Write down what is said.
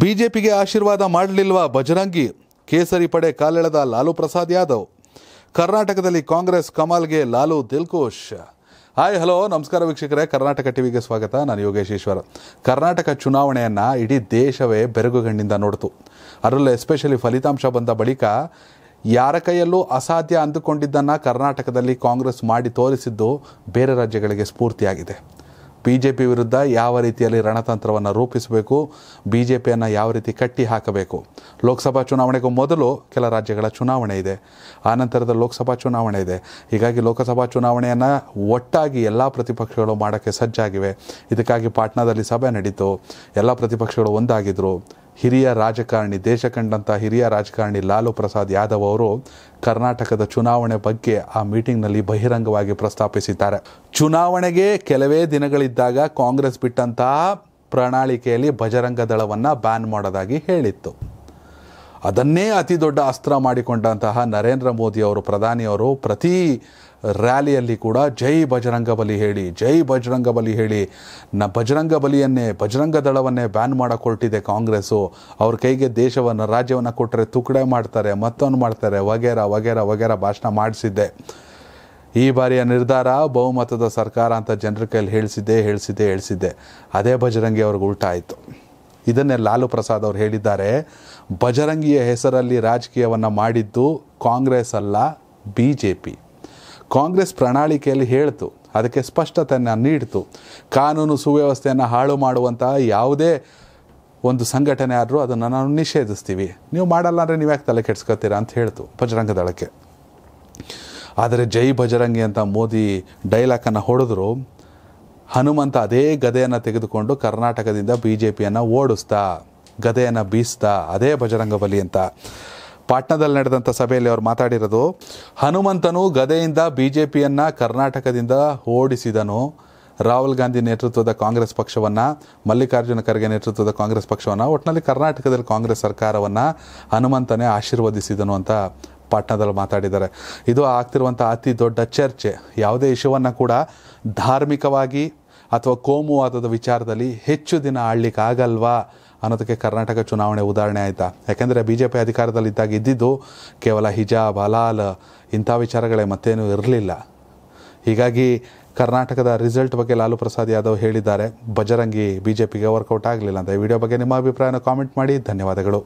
ಬಿಜೆಪಿಗೆ ಆಶೀರ್ವಾದ ಮಾಡಲಿಲ್ವಾ ಬಜರಂಗಿ ಕೇಸರಿ ಪಡೆ ಕಾಲೆಳೆದ ಲಾಲು ಪ್ರಸಾದ್ ಯಾದವ್ ಕರ್ನಾಟಕದಲ್ಲಿ ಕಾಂಗ್ರೆಸ್ ಕಮಲ್ಗೆ ಲಾಲು ದಿಲ್ಕೋಶ್ ಹಾಯ್ ಹಲೋ ನಮಸ್ಕಾರ ವೀಕ್ಷಕರೇ ಕರ್ನಾಟಕ ಟಿವಿಗೆ ಸ್ವಾಗತ ನಾನು ಯೋಗೇಶ್ ಕರ್ನಾಟಕ ಚುನಾವಣೆಯನ್ನು ಇಡೀ ದೇಶವೇ ಬೆರಗುಗಣ್ಣಿಂದ ನೋಡ್ತು ಅದರಲ್ಲೂ ಎಸ್ಪೆಷಲಿ ಫಲಿತಾಂಶ ಬಂದ ಬಳಿಕ ಯಾರ ಕೈಯಲ್ಲೂ ಅಸಾಧ್ಯ ಅಂದುಕೊಂಡಿದ್ದನ್ನು ಕರ್ನಾಟಕದಲ್ಲಿ ಕಾಂಗ್ರೆಸ್ ಮಾಡಿ ತೋರಿಸಿದ್ದು ಬೇರೆ ರಾಜ್ಯಗಳಿಗೆ ಸ್ಫೂರ್ತಿಯಾಗಿದೆ ಬಿ ಜೆ ಪಿ ವಿರುದ್ಧ ಯಾವ ರೀತಿಯಲ್ಲಿ ರಣತಂತ್ರವನ್ನು ರೂಪಿಸಬೇಕು ಬಿ ಜೆ ಪಿಯನ್ನು ಯಾವ ರೀತಿ ಕಟ್ಟಿ ಹಾಕಬೇಕು ಲೋಕಸಭಾ ಚುನಾವಣೆಗೂ ಮೊದಲು ಕೆಲ ರಾಜ್ಯಗಳ ಚುನಾವಣೆ ಇದೆ ಆ ನಂತರದ ಲೋಕಸಭಾ ಚುನಾವಣೆ ಇದೆ ಹೀಗಾಗಿ ಲೋಕಸಭಾ ಚುನಾವಣೆಯನ್ನು ಒಟ್ಟಾಗಿ ಎಲ್ಲ ಪ್ರತಿಪಕ್ಷಗಳು ಮಾಡೋಕ್ಕೆ ಸಜ್ಜಾಗಿವೆ ಇದಕ್ಕಾಗಿ ಪಾಟ್ನಾದಲ್ಲಿ ಸಭೆ ನಡೀತು ಎಲ್ಲ ಪ್ರತಿಪಕ್ಷಗಳು ಒಂದಾಗಿದ್ದರು ಹಿರಿಯ ರಾಜಕಾರಣಿ ದೇಶ ಕಂಡಂಥ ಹಿರಿಯ ರಾಜಕಾರಣಿ ಲಾಲು ಪ್ರಸಾದ್ ಯಾದವ್ ಅವರು ಕರ್ನಾಟಕದ ಚುನಾವಣೆ ಬಗ್ಗೆ ಆ ಮೀಟಿಂಗ್ನಲ್ಲಿ ಬಹಿರಂಗವಾಗಿ ಪ್ರಸ್ತಾಪಿಸಿದ್ದಾರೆ ಚುನಾವಣೆಗೆ ಕೆಲವೇ ದಿನಗಳಿದ್ದಾಗ ಕಾಂಗ್ರೆಸ್ ಬಿಟ್ಟಂತಹ ಪ್ರಣಾಳಿಕೆಯಲ್ಲಿ ಬಜರಂಗ ದಳವನ್ನು ಬ್ಯಾನ್ ಮಾಡೋದಾಗಿ ಹೇಳಿತ್ತು ಅದನ್ನೇ ಅತಿ ದೊಡ್ಡ ಅಸ್ತ್ರ ಮಾಡಿಕೊಂಡಂತಹ ನರೇಂದ್ರ ಮೋದಿಯವರು ಪ್ರಧಾನಿಯವರು ಪ್ರತಿ ರ್ಯಾಲಿಯಲ್ಲಿ ಕೂಡ ಜೈ ಬಜರಂಗ ಬಲಿ ಹೇಳಿ ಜೈ ಬಜರಂಗ ಬಲಿ ಹೇಳಿ ನ ಬಜರಂಗ ಬಲಿಯನ್ನೇ ಬಜರಂಗ ದಳವನ್ನೇ ಬ್ಯಾನ್ ಮಾಡಿಕೊಳ್ತಿದೆ ಕಾಂಗ್ರೆಸ್ಸು ಅವ್ರ ಕೈಗೆ ದೇಶವನ್ನು ರಾಜ್ಯವನ್ನು ಕೊಟ್ಟರೆ ತುಕಡೆ ಮಾಡ್ತಾರೆ ಮತ್ತೊಂದು ಮಾಡ್ತಾರೆ ವಗೇರ ವಗೇರ ವಗೇರ ಭಾಷಣ ಮಾಡಿಸಿದ್ದೆ ಈ ಬಾರಿಯ ನಿರ್ಧಾರ ಬಹುಮತದ ಸರ್ಕಾರ ಅಂತ ಜನರ ಕೈಯಲ್ಲಿ ಹೇಳಿಸಿದ್ದೆ ಹೇಳಿಸಿದ್ದೆ ಹೇಳಿಸಿದ್ದೆ ಅದೇ ಬಜರಂಗಿ ಅವ್ರಿಗೆ ಉಲ್ಟಾ ಆಯಿತು ಇದನ್ನೇ ಲಾಲು ಪ್ರಸಾದ್ ಅವರು ಹೇಳಿದ್ದಾರೆ ಬಜರಂಗಿಯ ಹೆಸರಲ್ಲಿ ರಾಜಕೀಯವನ್ನು ಮಾಡಿದ್ದು ಕಾಂಗ್ರೆಸ್ ಅಲ್ಲ ಬಿ ಜೆ ಪಿ ಕಾಂಗ್ರೆಸ್ ಪ್ರಣಾಳಿಕೆಯಲ್ಲಿ ಹೇಳ್ತು ಅದಕ್ಕೆ ಸ್ಪಷ್ಟತೆಯನ್ನು ನೀಡಿತು ಕಾನೂನು ಸುವ್ಯವಸ್ಥೆಯನ್ನು ಹಾಳು ಮಾಡುವಂತಹ ಯಾವುದೇ ಒಂದು ಸಂಘಟನೆ ಆದರೂ ಅದನ್ನು ನಾವು ನಿಷೇಧಿಸ್ತೀವಿ ನೀವು ಮಾಡಲ್ಲ ಅಂದರೆ ನೀವು ಯಾಕೆ ತಲೆ ಕೆಡ್ಸ್ಕೊತೀರಾ ಅಂತ ಹೇಳ್ತು ಬಜರಂಗ ದಳಕ್ಕೆ ಆದರೆ ಜೈ ಬಜರಂಗಿ ಅಂತ ಮೋದಿ ಡೈಲಾಕನ್ನು ಹೊಡೆದ್ರು ಹನುಮಂತ ಅದೇ ಗದೆಯನ್ನು ತೆಗೆದುಕೊಂಡು ಕರ್ನಾಟಕದಿಂದ ಬಿ ಜೆ ಪಿಯನ್ನು ಓಡಿಸ್ತಾ ಗದೆಯನ್ನು ಬೀಸ್ತಾ ಅದೇ ಬಲಿ ಅಂತ ಪಾಟ್ನಾದಲ್ಲಿ ನಡೆದಂಥ ಸಭೆಯಲ್ಲಿ ಅವರು ಮಾತಾಡಿರೋದು ಹನುಮಂತನು ಗದೆಯಿಂದ ಬಿ ಜೆ ಪಿಯನ್ನು ಕರ್ನಾಟಕದಿಂದ ಓಡಿಸಿದನು ರಾಹುಲ್ ಗಾಂಧಿ ನೇತೃತ್ವದ ಕಾಂಗ್ರೆಸ್ ಪಕ್ಷವನ್ನು ಮಲ್ಲಿಕಾರ್ಜುನ ಖರ್ಗೆ ನೇತೃತ್ವದ ಕಾಂಗ್ರೆಸ್ ಪಕ್ಷವನ್ನು ಒಟ್ಟಿನಲ್ಲಿ ಕರ್ನಾಟಕದಲ್ಲಿ ಕಾಂಗ್ರೆಸ್ ಸರ್ಕಾರವನ್ನು ಹನುಮಂತನೇ ಆಶೀರ್ವದಿಸಿದನು ಅಂತ ಪಾಟ್ನಾದಲ್ಲಿ ಮಾತಾಡಿದ್ದಾರೆ ಇದು ಆಗ್ತಿರುವಂಥ ಅತಿ ದೊಡ್ಡ ಚರ್ಚೆ ಯಾವುದೇ ವಿಷಯವನ್ನು ಕೂಡ ಧಾರ್ಮಿಕವಾಗಿ ಅಥವಾ ಕೋಮುವಾದದ ವಿಚಾರದಲ್ಲಿ ಹೆಚ್ಚು ದಿನ ಆಳ್ಲಿಕ್ಕೆ ಆಗಲ್ವಾ ಅನ್ನೋದಕ್ಕೆ ಕರ್ನಾಟಕ ಚುನಾವಣೆ ಉದಾಹರಣೆ ಆಯಿತಾ ಯಾಕೆಂದರೆ ಬಿ ಜೆ ಪಿ ಅಧಿಕಾರದಲ್ಲಿದ್ದಾಗ ಇದ್ದಿದ್ದು ಕೇವಲ ಹಿಜಾಬ್ ಹಲಾಲ್ ಇಂಥ ವಿಚಾರಗಳೇ ಮತ್ತೇನು ಇರಲಿಲ್ಲ ಹೀಗಾಗಿ ಕರ್ನಾಟಕದ ರಿಸಲ್ಟ್ ಬಗ್ಗೆ ಲಾಲು ಪ್ರಸಾದ್ ಯಾದವ್ ಹೇಳಿದ್ದಾರೆ ಬಜರಂಗಿ ಬಿ ಜೆ ಪಿಗೆ ವರ್ಕೌಟ್ ಆಗಲಿಲ್ಲ ಅಂತ ಈ ವಿಡಿಯೋ ಬಗ್ಗೆ ನಿಮ್ಮ ಅಭಿಪ್ರಾಯನ ಕಾಮೆಂಟ್ ಮಾಡಿ ಧನ್ಯವಾದಗಳು